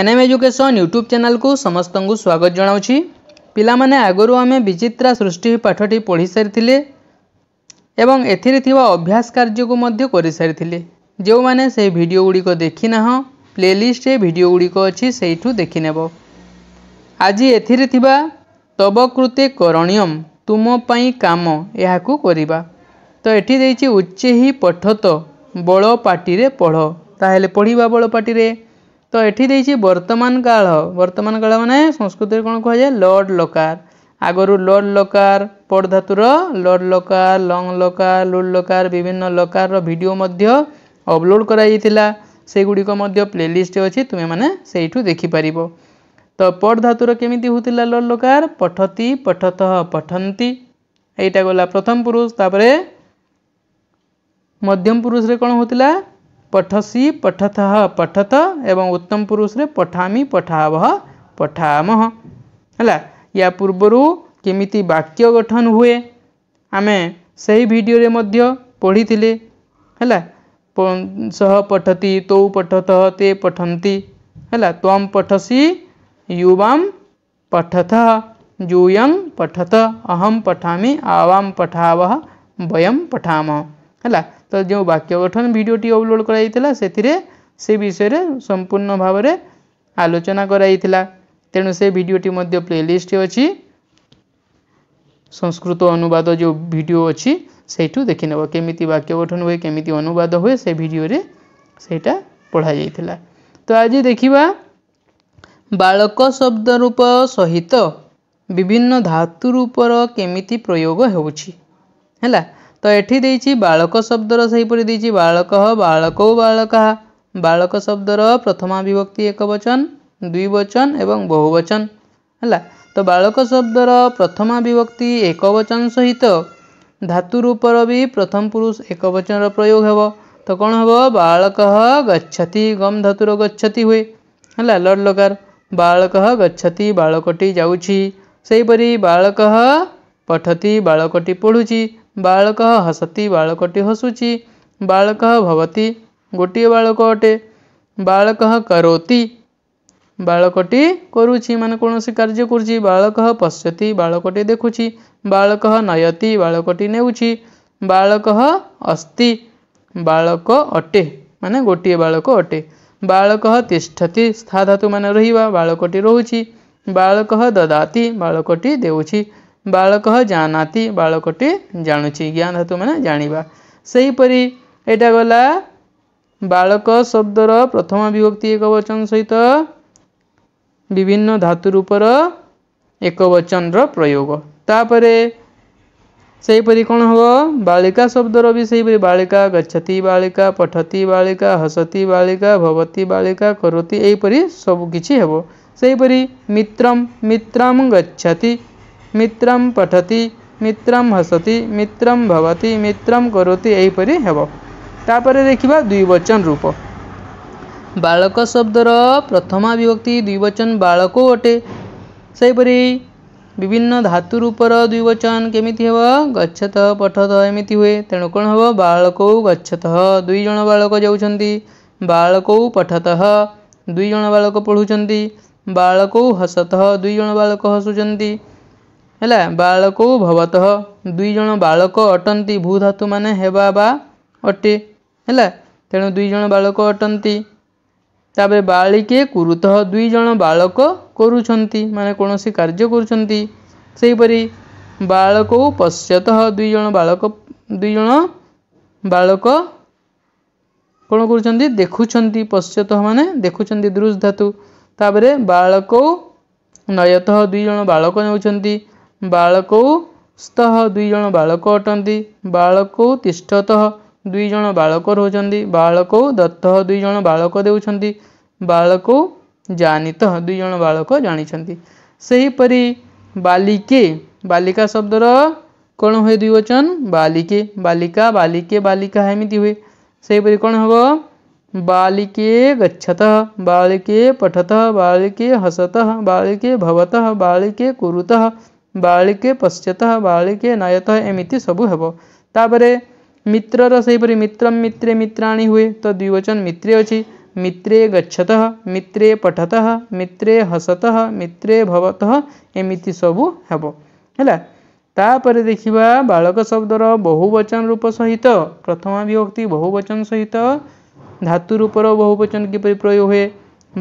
NM education YouTube ଚ୍ୟାନେଲ୍କୁ ସମସ୍ତଙ୍କୁ ସ୍ୱାଗତ ଜଣାଉଛି ପିଲାମାନେ ଆଗରୁ ଆମେ ବିଚିତ୍ରା ସୃଷ୍ଟି ପାଠଟି ପଢ଼ି ସାରିଥିଲେ ଏବଂ ଏଥିରେ ଥିବା ଅଭ୍ୟାସ କାର୍ଯ୍ୟକୁ ମଧ୍ୟ କରିସାରିଥିଲେ ଯେଉଁମାନେ ସେହି ଭିଡ଼ିଓ ଗୁଡ଼ିକ ଦେଖିନାହ ପ୍ଲେଲିଷ୍ଟରେ ଭିଡ଼ିଓ ଗୁଡ଼ିକ ଅଛି ସେଇଠୁ ଦେଖିନେବ ଆଜି ଏଥିରେ ଥିବା ତବ କୃତେ କରଣୀୟମ୍ ତୁମ ପାଇଁ କାମ ଏହାକୁ କରିବା ତ ଏଠି ଦେଇଛି ଉଚ୍ଚେହି ପଠତ ବଳ ପାଟିରେ ପଢ଼ ତାହେଲେ ପଢ଼ିବା ବଳ ପାଟିରେ তো এটি দিয়েছি বর্তমান কাল বর্তমান কাল মানে সংস্কৃতির কোণ কুহযায় লর্ড লকার আগরু লর্ড লকার পট ধাতুর লর্ড লকার লং লকার লুড লকার বিভিন্ন লকারর ভিডিও মধ্যে অপলোড করা যাইতিলা সেগুড়িক মধ্যে প্লেলিস্ট অছি তুমি মানে সেইটু দেখিপারিব তো পট ধাতুর কেমিতি হুতিলা লর্ড লকার পঠতি পঠতঃ পঠন্তি এইটা গলা প্রথম পুরুষ তাপরে মধ্যম পুরুষরে কোণ হুতিলা पठसी पठत पठत एवं उत्तम पुरुष रे पठामी पठाव पठाम है या पूर्वर केमी वाक्य गठन हुए आम से ही भिडियो पढ़ी है सह पठती तौ पठत ते पठती है तम पठसी युवाम पठत यूयं पठत अहम पठामी आवाम पठाव वयम पठाम है ତ ଯେଉଁ ବାକ୍ୟ ଗଠନ ଭିଡ଼ିଓଟି ଅପଲୋଡ଼ କରାଯାଇଥିଲା ସେଥିରେ ସେ ବିଷୟରେ ସମ୍ପୂର୍ଣ୍ଣ ଭାବରେ ଆଲୋଚନା କରାଯାଇଥିଲା ତେଣୁ ସେ ଭିଡ଼ିଓଟି ମଧ୍ୟ ପ୍ଲେଲିଷ୍ଟ ଅଛି ସଂସ୍କୃତ ଅନୁବାଦ ଯେଉଁ ଭିଡ଼ିଓ ଅଛି ସେଇଠୁ ଦେଖିନେବ କେମିତି ବାକ୍ୟ ଗଠନ ହୁଏ କେମିତି ଅନୁବାଦ ହୁଏ ସେ ଭିଡ଼ିଓରେ ସେଇଟା ପଢ଼ାଯାଇଥିଲା ତ ଆଜି ଦେଖିବା ବାଳକ ଶବ୍ଦ ରୂପ ସହିତ ବିଭିନ୍ନ ଧାତୁ ରୂପର କେମିତି ପ୍ରୟୋଗ ହେଉଛି ହେଲା ତ ଏଠି ଦେଇଛି ବାଳକ ଶବ୍ଦର ସେହିପରି ଦେଇଛି ବାଳକ ବାଳକୌ ବାଳକା ବାଳକ ଶବ୍ଦର ପ୍ରଥମା ବିଭକ୍ତି ଏକ ବଚନ ଦ୍ୱିବଚନ ଏବଂ ବହୁବଚନ ହେଲା ତ ବାଳକ ଶବ୍ଦର ପ୍ରଥମା ବିଭକ୍ତି ଏକ ବଚନ ସହିତ ଧାତୁ ରୂପର ବି ପ୍ରଥମ ପୁରୁଷ ଏକ ବଚନର ପ୍ରୟୋଗ ହେବ ତ କ'ଣ ହେବ ବାଳକ ଗଚ୍ଛତି ଗମ୍ ଧାତୁର ଗଚ୍ଛତି ହୁଏ ହେଲା ଲଡ଼ ଲକାର ବାଳକ ଗଚ୍ଛତି ବାଳକଟି ଯାଉଛି ସେହିପରି ବାଳକ ପଠତି ବାଳକଟି ପଢ଼ୁଛି ବାଳକ ହସତି ବାଳକଟି ହସୁଛି ବାଳକ ଭବତି ଗୋଟିଏ ବାଳକ ଅଟେ ବାଳକ କରୋତି ବାଳକଟି କରୁଛି ମାନେ କୌଣସି କାର୍ଯ୍ୟ କରୁଛି ବାଳକ ପଶ୍ୟତି ବାଳକଟି ଦେଖୁଛି ବାଳକ ନୟତି ବାଳକଟି ନେଉଛି ବାଳକ ଅସ୍ତି ବାଳକ ଅଟେ ମାନେ ଗୋଟିଏ ବାଳକ ଅଟେ ବାଳକ ତିଷ୍ଠତି ସ୍ଥା ଧାତୁ ମାନେ ରହିବା ବାଳକଟି ରହୁଛି ବାଳକ ଦଦାତି ବାଳକଟି ଦେଉଛି बालक जानाती बालकटी जानुची ज्ञान धातु मैंने जाणी से हीपरी यहाँ गला बालक शब्दर प्रथम विभक्ति एक वचन सहित विभिन्न धातु रूपर एक वचन रयोग सेपरि कौन हम बालिका शब्दर भी से बालिका गच्छती बालिका पठती बालिका हसती बालिका भवती बालिका करती यहीपरी सबकि मित्रम मित्रम गच्छती मित्र पठती मित्र हसती मित्र भवती मित्र करोती हे तापर देखा द्विवचन रूप बालक शब्दर प्रथम विभक्ति द्विवचन बालक अटे से विभिन्न धातु रूपर द्विवचन केमी हे गछत पठत एमती हुए तेणु कौन हम बालक गच्छत दुईज बालक जाऊँच बालक पठत दुईज बालक पढ़ुंट बालक हसत दुईज बालक हसुचार ହେଲା ବାଳକୋ ଭବତଃ ଦୁଇ ଜଣ ବାଳକ ଅଟନ୍ତି ଭୂଧାତୁମାନେ ହେବା ବା ଅଟେ ହେଲା ତେଣୁ ଦୁଇ ଜଣ ବାଳକ ଅଟନ୍ତି ତାପରେ ବାଳିକେ କୁରୁତଃ ଦୁଇ ଜଣ ବାଳକ କରୁଛନ୍ତି ମାନେ କୌଣସି କାର୍ଯ୍ୟ କରୁଛନ୍ତି ସେହିପରି ବାଳକକୁ ପଶ୍ଚାତଃ ଦୁଇ ଜଣ ବାଳକ ଦୁଇ ଜଣ ବାଳକ କ'ଣ କରୁଛନ୍ତି ଦେଖୁଛନ୍ତି ପଶ୍ଚାତଃ ମାନେ ଦେଖୁଛନ୍ତି ଦୃଶ ଧାତୁ ତାପରେ ବାଳକ ନୟତଃ ଦୁଇ ଜଣ ବାଳକ ନେଉଛନ୍ତି बात जन बालक अटंती बाष्ठत जन बालक रोचान बालक दत्त दुईज बालक देखते बालक जानित दुईज बालक जापरि बालिके बालिका शब्दर कौन हुए दिवचन बालिके बालिका बालिके बालिका एमती हुए सहीपरि कौन हम बालिके गच्छत बालिके पठत बालिके हसत बालिके भवत बालिके कुरुता बालिके पश्चात बालिके नायत एमती सबू हे तापर मित्र सहीपर मित्र मित्रे मित्राणी हुए तो द्विवचन मित्रे अच्छी मित्रे गच्छत मित्रे पठत मित्रे हसत मित्रे भवत एमती सबू हम है देखा बालक शब्दर बहुवचन रूप सहित प्रथम विभक्ति बहुवचन सहित धातु रूपर बहुवचन किप प्रयोग हुए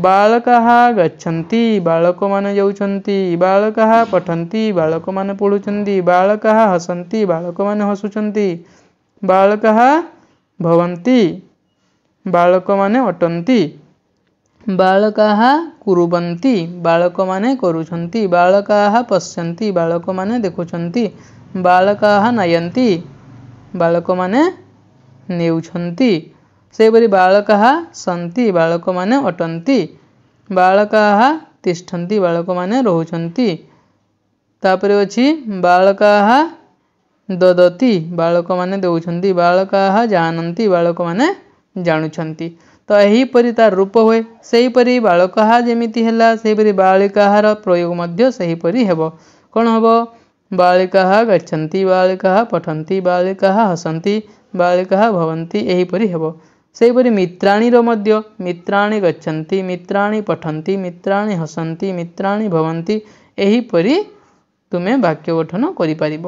ବାଳକାଃ ଗଚ୍ଛନ୍ତି ବାଳକମାନେ ଯାଉଛନ୍ତି ବାଳକାଃ ପଠନ୍ତି ବାଳକମାନେ ପଢ଼ୁଛନ୍ତି ବାଳକାଃ ହସନ୍ତି ବାଳକମାନେ ହସୁଛନ୍ତି ବାଳକାଃ ଭବନ୍ତି ବାଳକମାନେ ଅଟନ୍ତି ବାଳକାଃ କୁରୁବନ୍ତି ବାଳକମାନେ କରୁଛନ୍ତି ବାଳକାଃ ପଶ୍ୟନ୍ତି ବାଳକମାନେ ଦେଖୁଛନ୍ତି ବାଳକାଃ ନୟନ୍ତି ବାଳକମାନେ ନେଉଛନ୍ତି से बालक सी बालक मैंने अटंती बालक तिष्ठती मैंने रोचापर अच्छी बालक ददती बालक मैंने देखते बालक जानती बालक मैंने जानुं तो यहीपर तार रूप हुए से हीपरी बालक जमी है बालिकाहार प्रयोग से हे कौन हम बालिका गच्छती बालिका पठती बालिका हसती बालिका भवंती हे से मित्राणी मित्राणी गच्छन्ति मित्राणी पठन्ति मित्राणी हसन्ति मित्राणी भवन्ति एहिपरि तुम्हें वाक्य गठन कर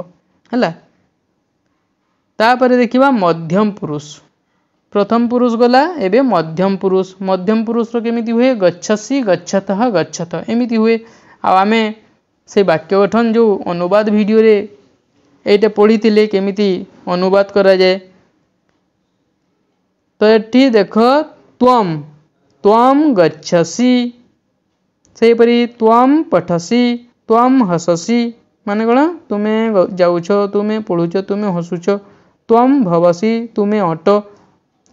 देखा मध्यम पुरुष प्रथम पुरुष गला एवं मध्यम पुरुष मध्यम पुरुष रमि हुए गच्छसी गच्छत गच्छत एमती हुए आम से वाक्य गठन जो अनुवाद भिडे ये पढ़ी थे केमी अनुवाद कराए तो ये देख त्व त्व गसी सेपर तम पठसी तम हससी मान कौन तुम्हें जाऊ तुम पढ़ु तुम्हें हसुच त्व भवसी तुम्हें अट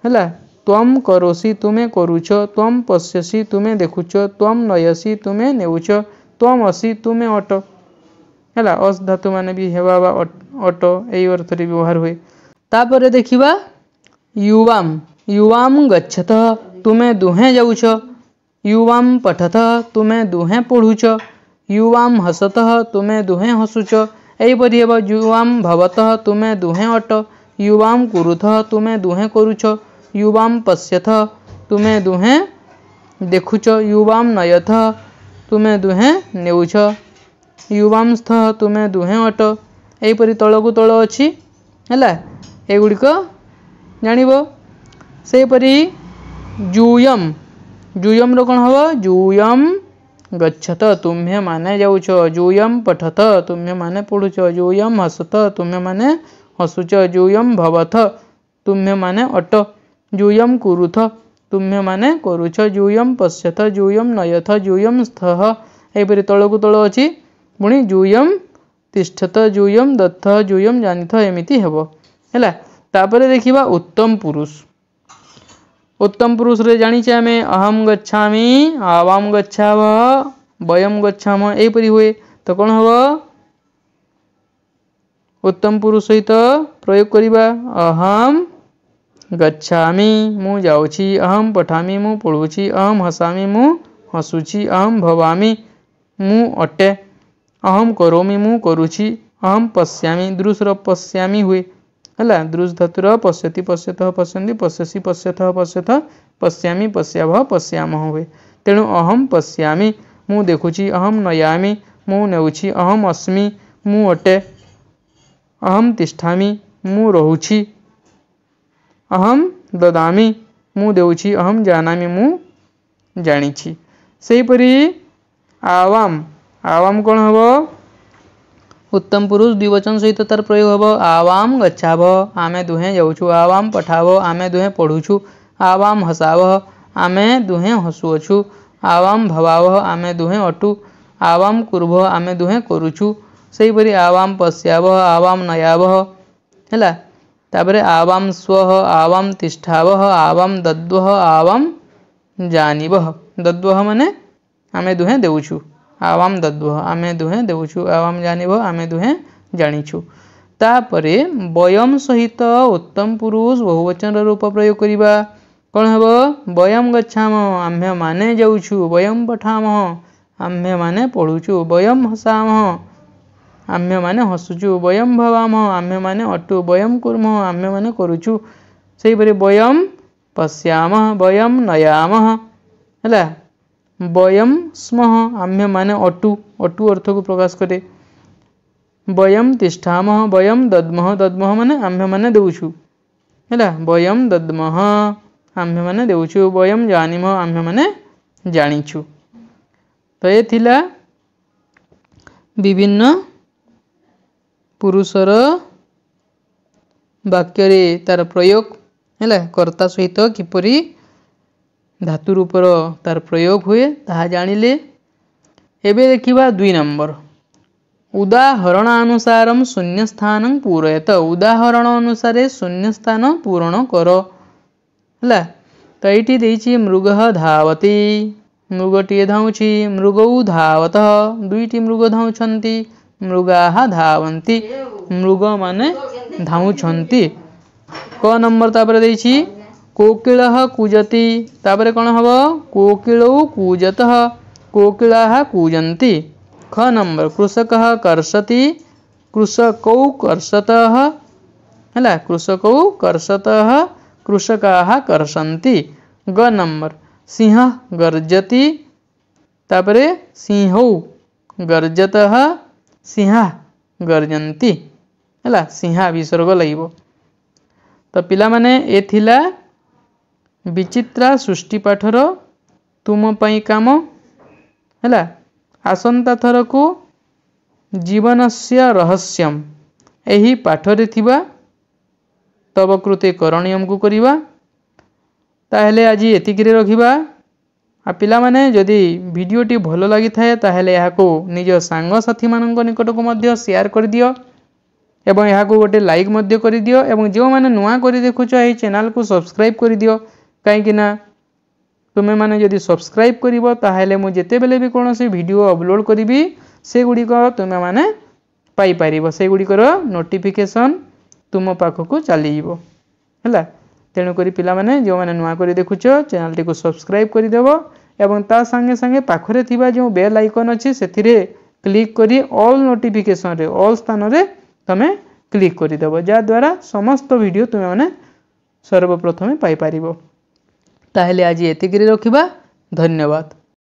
है तम करोसी तुम्हें करुच त्व पश्यसी तुम्हें देखु त्व नयसी तुम्हें नेुच तम असी तुम्हें अट है अस धातु मान भी हेवा अट अट यही अर्थ व्यवहार हुए तापर देखा युवाम युवाम गच्छत तुम्हें दुहे जाऊछ युवाम पठत तुम्हें दुहे पढ़ुच युवाम हसत तुम्हें दुहे हसुच यहीपरी हे युवाम भवत तुम्हें दुहे अट युवाम कुरुथ तुम्हें दुहे करुच युवाम पश्यथ तुम्हें दुहे देखुच युवाम नयथ तुम्हें दुहे ने युवाम स्थ तुम्हें दुहे अट यहीपरी तल को तल अच्छी है युड़िक जानव से जुयम जुयम रण हम जुयम गच्छत तुम्हें माने जाऊ जुयम पठत तुम्हें माने पढ़ुच जुयम हसत तुम्हें माने हसुच जुयम भवथ तुम्हें मान अट जुयम कुरुथ तुम्हें मान करुच जुयम पश्यत जुयम नयथ जुयम स्थ यहपर तल को तल अच्छी पुणी जुयम तिष्ठत जुयम दत्थ जुयम जानी थ एमती है तापर देखा उत्तम पुरुष उत्तम पुरुष रे जाचे आम अहम गच्छामी आवाम गच्छा वयम गच्छाम यहपर हुए तो कौन हम उत्तम पुरुष सहित तो प्रयोग करवा अहम गच्छामी मुझे अहम पठामी मु पढ़ुची अहम हसामी मु हसुची अहम भवामी मु अटे अहम करोमी मु करुची अहम पश्यामी दृश्र पश्यामी हुए है दृजधतुर पश्यति पश्यत पश्यति पश्यसी पश्यत पश्यत पश्यामी पश्याभ पश्याम हुए तेणु अहम पश्यामी मु देखुची अहम नयामी मु नौची अहम अस्मी मु अटे अहम तिष्ठामी मु रहुची अहम ददामी मु देउची अहम जानामी मु जानीची सेपरी आवाम आवाम कौन हबो उत्तम पुरुष द्विवचन सहित तार प्रयोग हे आवाम गच्छाव आमे दुहे जाऊँ आवाम पठाव आमे दुहे पढ़ुछु आवाम हसाव आमे दुहे हसुअु आवाम भवाव आमे दुहे अटु आवाम कुर्भ आमे दुहे କରୁଛୁ ସେହିପରି ଆୱାମ ପଶ୍ୟାବ ଆୱାମ ନୟାବହ ହେଲା ତାପରେ ଆୱାମ ସ୍ୱହ ଆୱାମ ତିଷ୍ଠାବହ आवाम ଦଦ୍ୱହ आवाम ଜାନିବହ ଦଦ୍ୱହ ମାନେ ଆମେ ଦୁହେଁ ଦେଉଛୁ आवाम दद्व आम दुहे देवु आवाम जानव आम दुहे जाणीछ तापर वयम सहित उत्तम पुरुष बहुवचन रूप प्रयोग करवा कौन हे बयम गच्छाम आम्भ मैने जाऊ वयम पठाम आम्भ मैने पढ़ुचु वयम हसाम आम्भ मैने हसुचु वयम भवाम आम्भ मैने अटु वयम कुर्म आम्भ मैने करुचु से बयम पश्याम वयम नयाम है वयम स्म आम्य माने अटु अटु अर्थ को प्रकाश करे वयम तिष्ठाम वयम दद्म दद्म माने आम्य माने देउछु हैला वयम दद्म आम्य माने देउछु वयम जानिम आम्य माने जानिछु तो ये थिला विभिन्न पुरुषर वाक्य रे तार प्रयोग हैला कर्ता सहित किपरी ଧାତୁ ରୂପର ତା'ର ପ୍ରୟୋଗ ହୁଏ ତାହା ଜାଣିଲେ ଏବେ ଦେଖିବା ଦୁଇ ନମ୍ବର ଉଦାହରଣାନୁସାରମ ଶୂନ୍ୟସ୍ଥାନ ପୂରୟତ ଉଦାହରଣ ଅନୁସାରେ ଶୂନ୍ୟସ୍ଥାନ ପୂରଣ କର ହେଲା ତ ଏଇଠି ଦେଇଛି ମୃଗ ଧାବତି ମୃଗଟିଏ ଧାଉଁଛି ମୃଗୌ ଧାବତ ଦୁଇଟି ମୃଗ ଧାଉଁଛନ୍ତି ମୃଗାଃ ଧାବନ୍ତି ମୃଗମାନେ ଧାଉଁଛନ୍ତି କ ନମ୍ବର ତାପରେ ଦେଇଛି कोकि कूजती तापर कौन हम कोकिलौ कूजत कोकिला कूजती ख नंबर कृषक कर्षति कृषक कर्षत है कृषक कर्षत कृषका कर्षंती ग नंबर सिंह गर्जति सिंह गर्जत सिंह गर्जन्ति है सिंह विसर्ग लगे तो पाने ये ବିଚିତ୍ରା ସୃଷ୍ଟି ପାଠର ତୁମ ପାଇଁ କାମ ହେଲା ଆସନ୍ତା ଥରକୁ ଜୀବନସ୍ୟ ରହସ୍ୟମ୍ ଏହି ପାଠରେ ଥିବା ତବ କୃତେ କରଣୀୟମକୁ କରିବା ତାହେଲେ ଆଜି ଏତିକିରେ ରଖିବା ଆଉ ପିଲାମାନେ ଯଦି ଭିଡ଼ିଓଟି ଭଲ ଲାଗିଥାଏ ତାହେଲେ ଏହାକୁ ନିଜ ସାଙ୍ଗସାଥିମାନଙ୍କ ନିକଟକୁ ମଧ୍ୟ ସେୟାର କରିଦିଅ ଏବଂ ଏହାକୁ ଗୋଟେ ଲାଇକ୍ ମଧ୍ୟ କରିଦିଅ ଏବଂ ଯେଉଁମାନେ ନୂଆ କରି ଦେଖୁଛ ଏହି ଚ୍ୟାନେଲକୁ ସବସ୍କ୍ରାଇବ୍ କରିଦିଅ କାହିଁକିନା ତୁମେମାନେ ଯଦି ସବସ୍କ୍ରାଇବ୍ କରିବ ତାହେଲେ ମୁଁ ଯେତେବେଳେ ବି କୌଣସି ଭିଡ଼ିଓ ଅପଲୋଡ଼ କରିବି ସେଗୁଡ଼ିକ ତୁମେମାନେ ପାଇପାରିବ ସେଗୁଡ଼ିକର ନୋଟିଫିକେସନ୍ ତୁମ ପାଖକୁ ଚାଲିଯିବ ହେଲା ତେଣୁକରି ପିଲାମାନେ ଯେଉଁମାନେ ନୂଆ କରି ଦେଖୁଛ ଚ୍ୟାନେଲ୍ଟିକୁ ସବସ୍କ୍ରାଇବ୍ କରିଦେବ ଏବଂ ତା ସାଙ୍ଗେ ସାଙ୍ଗେ ପାଖରେ ଥିବା ଯେଉଁ ବେଲ୍ ଆଇକନ୍ ଅଛି ସେଥିରେ କ୍ଲିକ୍ କରି ଅଲ୍ ନୋଟିଫିକେସନ୍ରେ ଅଲ୍ ସ୍ଥାନରେ ତୁମେ କ୍ଲିକ୍ କରିଦେବ ଯାହାଦ୍ୱାରା ସମସ୍ତ ଭିଡ଼ିଓ ତୁମେମାନେ ସର୍ବପ୍ରଥମେ ପାଇପାରିବ ତାହେଲେ ଆଜି ଏତିକିରେ ରଖିବା ଧନ୍ୟବାଦ